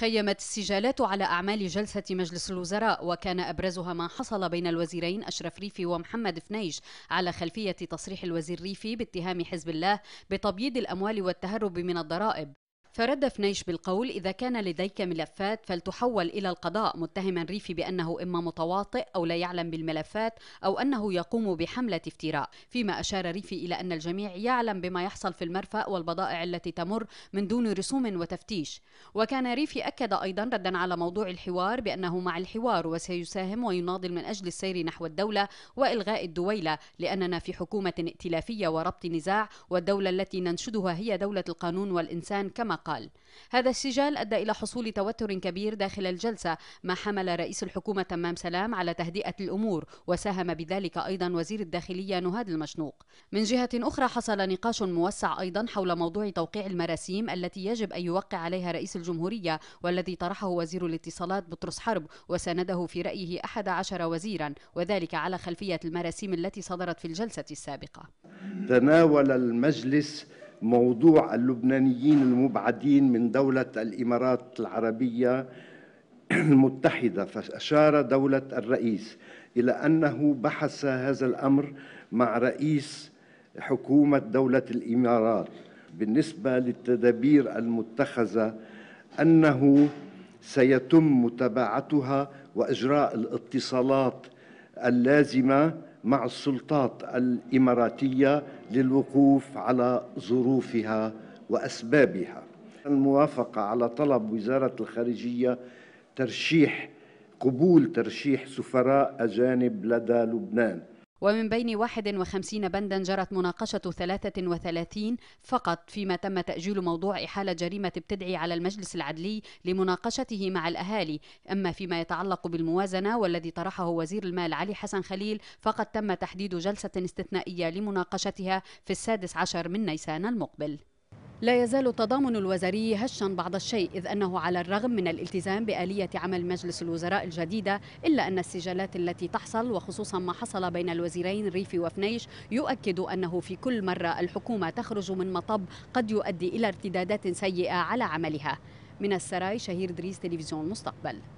خيمت السجالات على أعمال جلسة مجلس الوزراء وكان أبرزها ما حصل بين الوزيرين أشرف ريفي ومحمد فنيش على خلفية تصريح الوزير ريفي باتهام حزب الله بتبييض الأموال والتهرب من الضرائب فرد فنيش بالقول إذا كان لديك ملفات فلتحول إلى القضاء متهما ريفي بأنه إما متواطئ أو لا يعلم بالملفات أو أنه يقوم بحملة افتراء فيما أشار ريفي إلى أن الجميع يعلم بما يحصل في المرفأ والبضائع التي تمر من دون رسوم وتفتيش وكان ريفي أكد أيضا ردا على موضوع الحوار بأنه مع الحوار وسيساهم ويناضل من أجل السير نحو الدولة وإلغاء الدويلة لأننا في حكومة ائتلافية وربط نزاع والدولة التي ننشدها هي دولة القانون والإنسان كما قال هذا السجال أدى إلى حصول توتر كبير داخل الجلسة ما حمل رئيس الحكومة تمام سلام على تهدئة الأمور وساهم بذلك أيضا وزير الداخلية نهاد المشنوق من جهة أخرى حصل نقاش موسع أيضا حول موضوع توقيع المراسيم التي يجب أن يوقع عليها رئيس الجمهورية والذي طرحه وزير الاتصالات بطرس حرب وسنده في رأيه أحد عشر وزيرا وذلك على خلفية المراسيم التي صدرت في الجلسة السابقة تناول المجلس موضوع اللبنانيين المبعدين من دولة الإمارات العربية المتحدة فأشار دولة الرئيس إلى أنه بحث هذا الأمر مع رئيس حكومة دولة الإمارات بالنسبة للتدابير المتخذة أنه سيتم متابعتها وإجراء الاتصالات اللازمة مع السلطات الاماراتيه للوقوف على ظروفها واسبابها. الموافقه على طلب وزاره الخارجيه ترشيح قبول ترشيح سفراء اجانب لدى لبنان ومن بين 51 بندا جرت مناقشة 33 فقط فيما تم تأجيل موضوع إحالة جريمة بتدعي على المجلس العدلي لمناقشته مع الأهالي أما فيما يتعلق بالموازنة والذي طرحه وزير المال علي حسن خليل فقد تم تحديد جلسة استثنائية لمناقشتها في السادس عشر من نيسان المقبل لا يزال التضامن الوزاري هشا بعض الشيء إذ أنه على الرغم من الالتزام بآلية عمل مجلس الوزراء الجديدة إلا أن السجالات التي تحصل وخصوصا ما حصل بين الوزيرين ريفي وفنيش يؤكد أنه في كل مرة الحكومة تخرج من مطب قد يؤدي إلى ارتدادات سيئة على عملها من السراي شهير دريس تلفزيون المستقبل